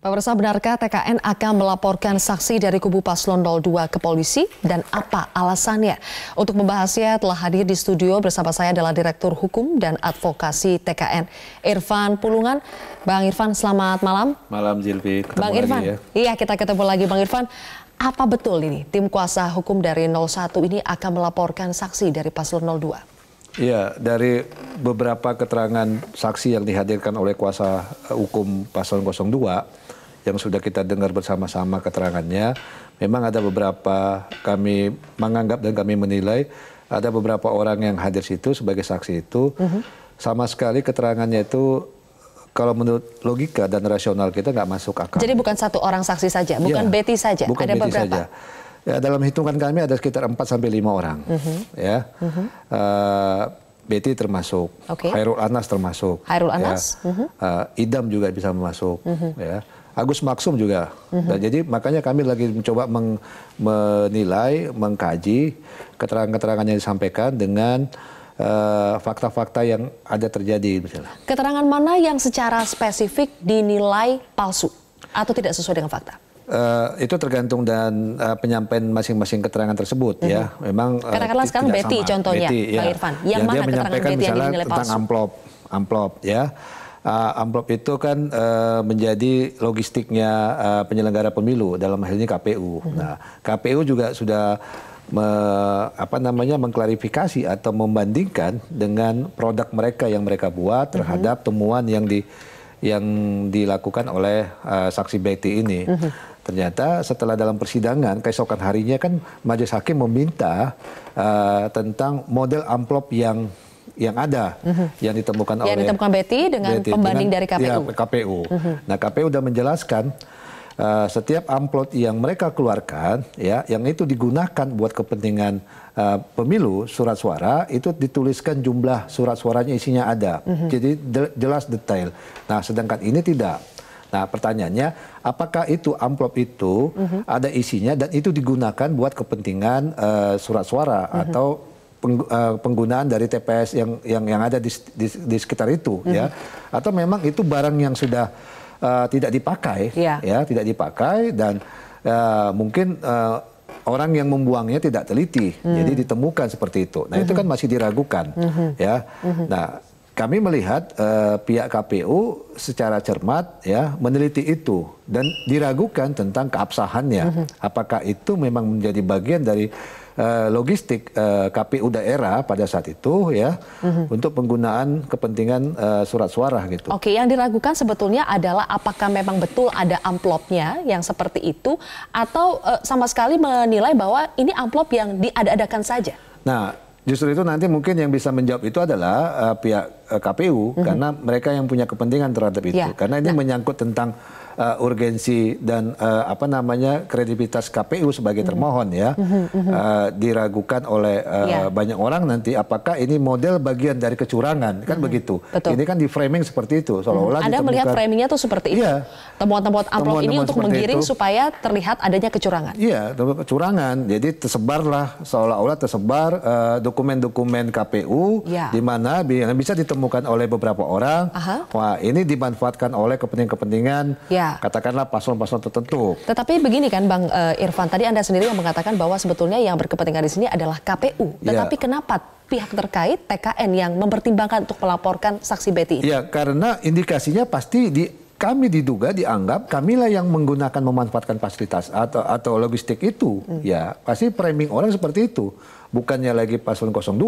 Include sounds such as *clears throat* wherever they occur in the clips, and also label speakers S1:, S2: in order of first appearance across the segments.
S1: Pemirsa, benarkah TKN akan melaporkan saksi dari kubu Paslon 02 ke polisi dan apa alasannya? Untuk membahasnya telah hadir di studio bersama saya adalah Direktur Hukum dan Advokasi TKN Irfan Pulungan. Bang Irfan, selamat malam.
S2: Malam Jilvi. Bang Irfan, ya.
S1: iya kita ketemu lagi Bang Irfan. Apa betul ini tim kuasa hukum dari 01 ini akan melaporkan saksi dari Paslon 02?
S2: Ya dari beberapa keterangan saksi yang dihadirkan oleh kuasa eh, hukum paslon 02 yang sudah kita dengar bersama-sama keterangannya, memang ada beberapa kami menganggap dan kami menilai ada beberapa orang yang hadir situ sebagai saksi itu uh mhm. -huh. sama sekali keterangannya itu kalau menurut logika dan rasional kita nggak masuk akal. Jadi
S1: bukan satu orang saksi saja, iya, bukan ya, Betty saja, bukan ada Betty beberapa. Saja.
S2: Ya, dalam hitungan kami ada sekitar 4 sampai 5 orang. Mm -hmm. Ya. Mm -hmm. uh, Betty termasuk, okay. Hairul Anas termasuk. Hairul ya. Anas. Ya. Mm -hmm. uh, Idam juga bisa masuk. Mm -hmm. ya. Agus Maksum juga. Mm -hmm. nah, jadi makanya kami lagi mencoba meng, menilai, mengkaji keterangan-keterangan yang disampaikan dengan eh, fakta-fakta uh, yang ada terjadi misalnya.
S1: Keterangan mana yang secara spesifik dinilai palsu atau tidak sesuai dengan fakta?
S2: Uh, itu tergantung dan uh, penyampaian masing-masing keterangan tersebut mm -hmm. ya. Mhm. Memang uh, katakanlah sekarang Betty sama. contohnya, Betty, ya. Pak Irfan. Yang, yang mana dia menyampaikan Betty misalnya yang tentang palsu? amplop, amplop ya. Uh, amplop itu kan uh, menjadi logistiknya uh, penyelenggara pemilu dalam hal ini KPU. Mm -hmm. Nah, KPU juga sudah me, apa namanya mengklarifikasi atau membandingkan dengan produk mereka yang mereka buat mhm. terhadap mm -hmm. temuan yang di yang dilakukan oleh uh, saksi Betty ini. Mm -hmm. Ternyata setelah dalam persidangan keesokan harinya kan majelis hakim meminta uh, tentang model amplop yang yang ada uh-huh. yang ditemukan yang oleh yang ditemukan
S1: Betty dengan Betty, pembanding dengan, dari KPU. Ya,
S2: KPU. Uh-huh. Mhm. Nah, KPU sudah menjelaskan uh, setiap amplop yang mereka keluarkan ya yang itu digunakan buat kepentingan uh, pemilu surat suara itu dituliskan jumlah surat suaranya isinya ada. uh-huh. Jadi de jelas detail. Nah, sedangkan ini tidak Nah, pertanyaannya, apakah itu amplop itu uh -huh. ada isinya dan itu digunakan buat kepentingan uh, surat suara uh -huh. atau peng, uh, eh, penggunaan dari TPS yang yang yang ada di di, di sekitar itu uh -huh. ya? Atau memang itu barang yang sudah uh, tidak dipakai yeah. ya, tidak dipakai dan uh, mungkin uh, orang yang membuangnya tidak teliti, hmm. jadi ditemukan seperti itu. Nah -hmm. itu kan masih diragukan, -hmm. ya. -hmm. Nah kami melihat uh, pihak KPU secara cermat ya meneliti itu dan diragukan tentang keabsahannya mm -hmm. apakah itu memang menjadi bagian dari uh, logistik uh, eh, KPU daerah pada saat itu ya mm -hmm. untuk penggunaan kepentingan uh, surat suara gitu.
S1: Oke, yang diragukan sebetulnya adalah apakah memang betul ada amplopnya yang seperti itu atau uh, sama sekali menilai bahwa ini amplop yang diada-adakan saja.
S2: Nah, Justru itu nanti mungkin yang bisa menjawab itu adalah uh, pihak uh, eh, KPU mm -hmm. karena mereka yang punya kepentingan terhadap itu. Yeah. Karena ini nah. menyangkut tentang uh, urgensi dan uh, apa namanya kredibilitas KPU sebagai termohon ya uh, diragukan oleh uh, yeah. banyak orang nanti apakah ini model bagian dari kecurangan kan begitu Betul. ini kan di framing seperti itu seolah-olah Anda ditemukan, melihat framingnya tuh seperti itu temuan iya.
S1: temuan-temuan amplop ini untuk menggiring itu. supaya terlihat adanya kecurangan
S2: iya yeah, kecurangan jadi tersebarlah seolah-olah tersebar dokumen-dokumen uh, KPU yeah. di mana bisa ditemukan oleh beberapa orang Aha. wah ini dimanfaatkan oleh kepentingan-kepentingan iya ya. katakanlah paslon-paslon tertentu.
S1: Tetapi begini kan Bang uh, Irfan, tadi Anda sendiri yang mengatakan bahwa sebetulnya yang berkepentingan di sini adalah KPU. Ya. Tetapi ya. kenapa pihak terkait TKN yang mempertimbangkan untuk melaporkan saksi Betty Ya,
S2: karena indikasinya pasti di kami diduga dianggap kamilah yang menggunakan memanfaatkan fasilitas atau atau logistik itu hmm. ya pasti framing orang seperti itu bukannya lagi paslon 02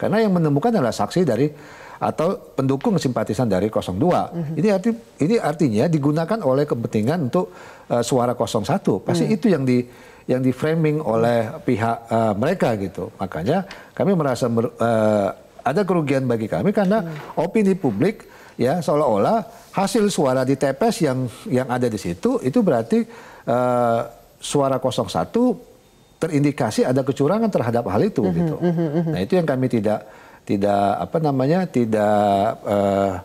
S2: karena yang menemukan adalah saksi dari atau pendukung simpatisan dari 02. Mm -hmm. Ini arti ini artinya digunakan oleh kepentingan untuk uh, suara 01. Pasti mm. itu yang di yang di framing oleh pihak uh, mereka gitu. Makanya kami merasa mer, uh, ada kerugian bagi kami karena hmm. opini publik ya seolah-olah hasil suara di TPS yang yang ada di situ itu berarti uh, suara 01 terindikasi ada kecurangan terhadap hal itu mm -hmm, gitu. mm -hmm. Nah, itu yang kami tidak tidak apa namanya tidak uh,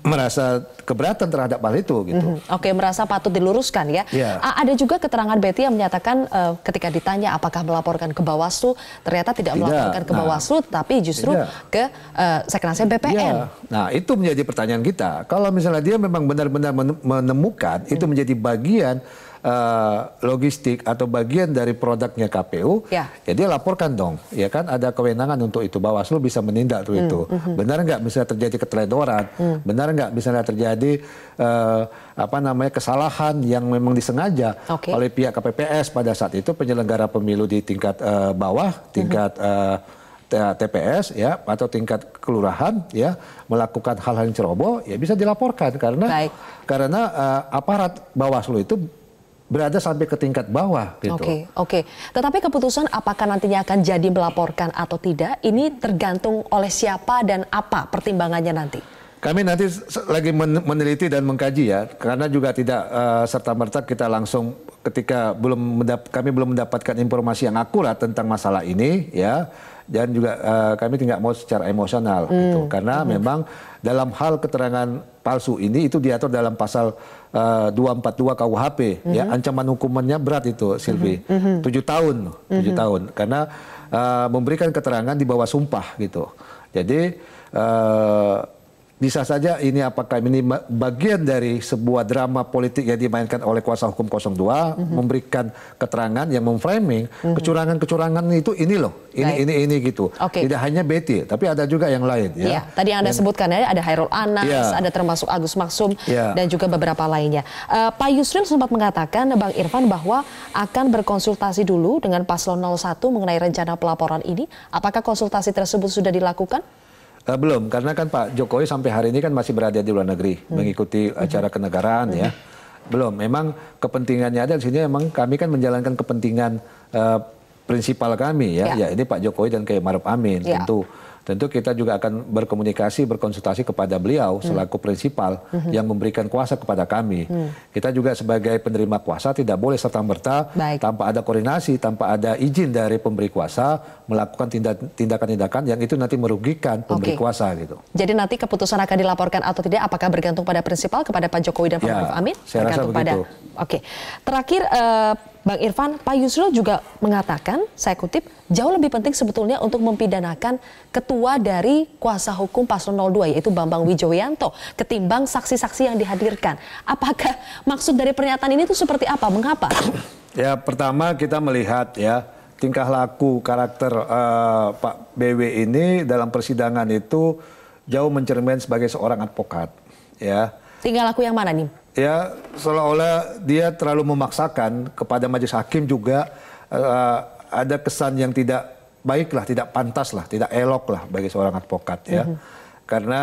S2: merasa keberatan terhadap hal itu gitu. Mm
S1: -hmm. Oke, okay, merasa patut diluruskan ya. Yeah. Ada juga keterangan Betty yang menyatakan uh, ketika ditanya apakah melaporkan ke Bawaslu, ternyata tidak, tidak. melaporkan ke nah, Bawaslu tapi justru tidak. ke uh, eh, sekretaris BPN. Yeah.
S2: Nah, itu menjadi pertanyaan kita. Kalau misalnya dia memang benar-benar menemukan mm -hmm. itu mhm. menjadi bagian Eh, logistik atau bagian dari produknya KPU, ya. ya dia laporkan dong, ya kan ada kewenangan untuk itu Bawaslu bisa menindak tuh hmm, itu. Hmm. Benar nggak misalnya terjadi keteledoran? Hmm. Benar nggak misalnya terjadi uh, apa namanya kesalahan yang memang disengaja okay. oleh pihak KPPS pada saat itu penyelenggara pemilu di tingkat uh, bawah, tingkat hmm. uh, TPS ya atau tingkat kelurahan ya melakukan hal-hal yang ceroboh ya bisa dilaporkan karena Baik. karena uh, aparat Bawaslu itu berada sampai ke tingkat bawah gitu. Oke, okay,
S1: oke. Okay. Tetapi keputusan apakah nantinya akan jadi melaporkan atau tidak ini tergantung oleh siapa dan apa pertimbangannya nanti.
S2: Kami nanti lagi meneliti dan mengkaji ya, karena juga tidak uh, serta merta kita langsung ketika belum mendap kami belum mendapatkan informasi yang akurat tentang masalah ini ya dan juga uh, kami tidak mau secara emosional hmm. gitu karena hmm. memang dalam hal keterangan palsu ini itu diatur dalam pasal uh, 242 KUHP hmm. ya ancaman hukumannya berat itu Silvi hmm. 7 hmm. tahun 7 hmm. tahun karena uh, memberikan keterangan di bawah sumpah gitu. Jadi uh, bisa saja ini apakah ini bagian dari sebuah drama politik yang dimainkan oleh kuasa hukum 02 mm -hmm. memberikan keterangan yang memframing mhm. kecurangan-kecurangan mm -hmm. itu ini loh ini Baik. ini ini gitu okay. tidak hanya Betty tapi ada juga yang lain ya, ya
S1: tadi yang anda dan, sebutkan ya ada Hairul Anas ya. ada termasuk Agus Maksum ya. dan juga beberapa lainnya uh, Pak Yusril sempat mengatakan Bang Irfan bahwa akan berkonsultasi dulu dengan paslon 01 mengenai rencana pelaporan ini apakah konsultasi tersebut sudah dilakukan
S2: Uh, belum, karena kan Pak Jokowi sampai hari ini kan masih berada di luar negeri, hmm. mengikuti hmm. acara kenegaraan ya. hmm. ya. Belum, memang kepentingannya ada di sini memang kami kan menjalankan kepentingan uh, prinsipal kami ya. ya. Ya ini Pak Jokowi dan kayak Maruf Amin ya. tentu tentu kita juga akan berkomunikasi, berkonsultasi kepada beliau selaku prinsipal hmm. yang memberikan kuasa kepada kami. Hmm. Kita juga sebagai penerima kuasa tidak boleh serta-merta tanpa ada koordinasi, tanpa ada izin dari pemberi kuasa melakukan tindakan-tindakan yang itu nanti merugikan pemberi okay. kuasa gitu.
S1: Jadi nanti keputusan akan dilaporkan atau tidak apakah bergantung pada prinsipal kepada Pak Jokowi dan Pak ya, Amin? Saya bergantung rasa begitu. pada Oke. Okay. Terakhir uh, Bang Irfan, Pak Yusril juga mengatakan, saya kutip, jauh lebih penting sebetulnya untuk mempidanakan ketua dari kuasa hukum paslon 02 yaitu Bambang Wijoyanto ketimbang saksi-saksi yang dihadirkan. Apakah maksud dari pernyataan ini itu seperti apa? Mengapa?
S2: Ya, pertama kita melihat ya tingkah laku karakter uh, Pak BW ini dalam persidangan itu jauh mencermin sebagai seorang advokat ya
S1: Tinggal laku yang mana nih?
S2: Ya seolah-olah dia terlalu memaksakan kepada majelis hakim juga uh, ada kesan yang tidak baik lah, tidak pantas lah, tidak elok lah bagi seorang advokat ya. Mm -hmm. Karena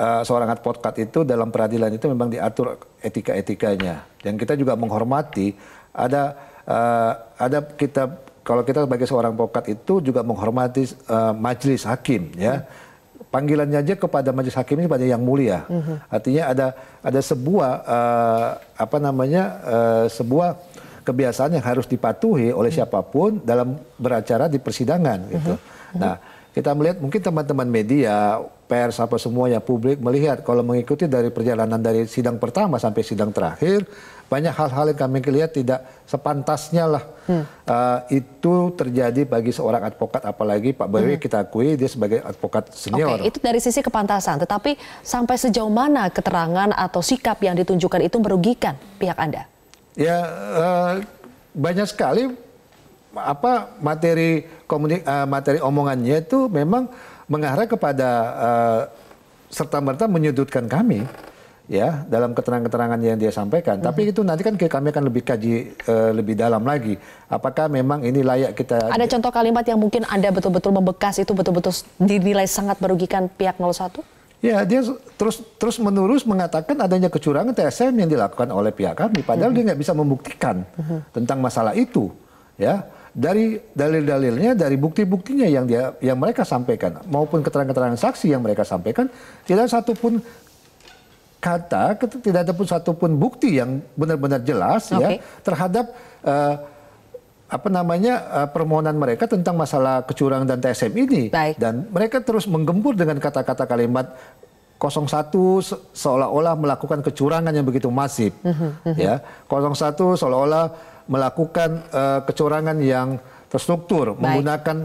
S2: uh, seorang advokat itu dalam peradilan itu memang diatur etika-etikanya. Dan kita juga menghormati ada uh, ada kita kalau kita sebagai seorang advokat itu juga menghormati uh, majelis hakim ya. Mm -hmm panggilannya aja kepada majelis hakim ini pada yang mulia. Mm -hmm. Artinya ada ada sebuah uh, apa namanya uh, sebuah kebiasaan yang harus dipatuhi oleh mm -hmm. siapapun dalam beracara di persidangan gitu. Mm -hmm. Nah, kita melihat mungkin teman-teman media, pers apa semuanya publik melihat kalau mengikuti dari perjalanan dari sidang pertama sampai sidang terakhir banyak hal-hal yang kami lihat tidak sepantasnya lah hmm. uh, itu terjadi bagi seorang advokat apalagi Pak Bewi hmm. kita akui dia sebagai advokat senior. Oke,
S1: itu dari sisi kepantasan, tetapi sampai sejauh mana keterangan atau sikap yang ditunjukkan itu merugikan pihak Anda?
S2: Ya uh, banyak sekali apa materi komunik, uh, materi omongannya itu memang mengarah kepada uh, eh, serta merta menyudutkan kami ya dalam keterangan-keterangan yang dia sampaikan. Mm -hmm. Tapi itu nanti kan kami akan lebih kaji uh, lebih dalam lagi. Apakah memang ini layak kita Ada
S1: contoh kalimat yang mungkin Anda betul-betul membekas itu betul-betul dinilai sangat merugikan pihak 01?
S2: Ya, dia terus terus menerus mengatakan adanya kecurangan TSM yang dilakukan oleh pihak kami padahal mm -hmm. dia nggak bisa membuktikan mm -hmm. tentang masalah itu, ya dari dalil-dalilnya, dari bukti-buktinya yang dia yang mereka sampaikan maupun keterangan-keterangan saksi yang mereka sampaikan tidak satupun kata tidak ada pun satupun bukti yang benar-benar jelas okay. ya terhadap uh, apa namanya uh, permohonan mereka tentang masalah kecurangan dan TSM ini Baik. dan mereka terus menggempur dengan kata-kata kalimat 01 seolah-olah melakukan kecurangan yang begitu masif mm -hmm, mm -hmm. ya 01 seolah-olah melakukan uh, kecurangan yang terstruktur Baik. menggunakan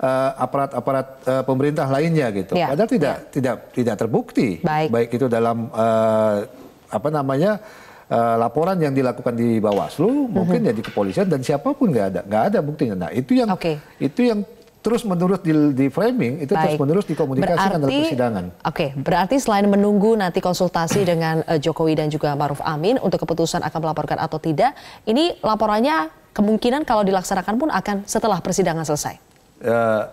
S2: eh, aparat-aparat uh, uh, pemerintah lainnya gitu. Ya. Padahal tidak ya. tidak tidak terbukti. Baik, Baik itu dalam uh, apa namanya uh, laporan yang dilakukan di Bawaslu, mhm. mungkin mm -hmm. ya di kepolisian dan siapapun nggak ada nggak ada buktinya. Nah itu yang okay. itu yang terus menerus di, di framing itu Baik. terus menerus dikomunikasikan dalam persidangan. Oke,
S1: okay, berarti selain menunggu nanti konsultasi *clears throat* dengan uh, Jokowi dan juga Maruf Amin untuk keputusan akan melaporkan atau tidak, ini laporannya kemungkinan kalau dilaksanakan pun akan setelah persidangan selesai.
S2: Uh,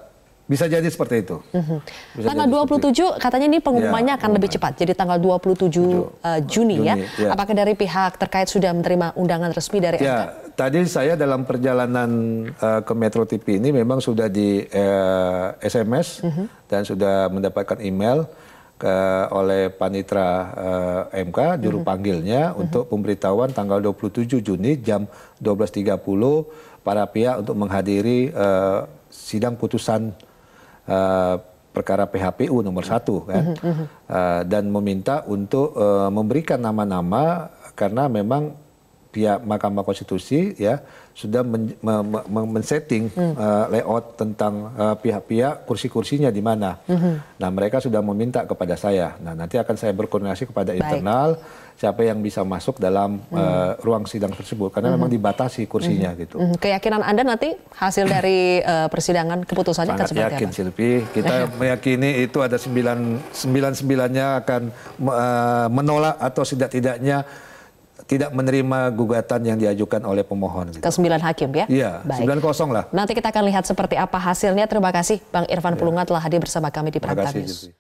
S2: bisa jadi seperti itu. Mm-hmm. Bisa tanggal
S1: 27 katanya ini ya, pengumumannya ya, akan lebih cepat. Jadi tanggal 27 puluh uh, Juni, eh, Juni ya. ya. Apakah dari pihak terkait sudah menerima undangan resmi dari ya.
S2: MK? tadi saya dalam perjalanan uh, ke Metro TV ini memang sudah di uh, eh, SMS uh -huh. dan sudah mendapatkan email ke eh, oleh panitra uh, MK juru uh mhm. -huh. panggilnya uh mhm. -huh. untuk pemberitahuan tanggal 27 Juni jam 12.30 para pihak untuk menghadiri uh, sidang putusan uh, perkara PHPU nomor satu kan uh, dan meminta untuk uh, memberikan nama-nama karena memang pihak Mahkamah Konstitusi ya sudah men, men-setting hmm. uh, layout tentang uh, pihak-pihak kursi-kursinya di mana. Hmm. Nah, mereka sudah meminta kepada saya. Nah, nanti akan saya berkoordinasi kepada Baik. internal siapa yang bisa masuk dalam hmm. uh, ruang sidang tersebut karena hmm. memang dibatasi kursinya hmm. gitu.
S1: Hmm. Keyakinan Anda nanti hasil dari uh, *clears throat* persidangan keputusannya akan seperti yakin,
S2: apa? Kita *laughs* meyakini itu ada sembilan sembilan sembilannya akan uh, menolak atau tidak-tidaknya tidak menerima gugatan yang diajukan oleh pemohon. Gitu.
S1: Ke sembilan hakim ya?
S2: Iya, sembilan kosong lah.
S1: Nanti kita akan lihat seperti apa hasilnya. Terima kasih Bang Irfan ya. Pulunga telah hadir bersama kami di Prime News.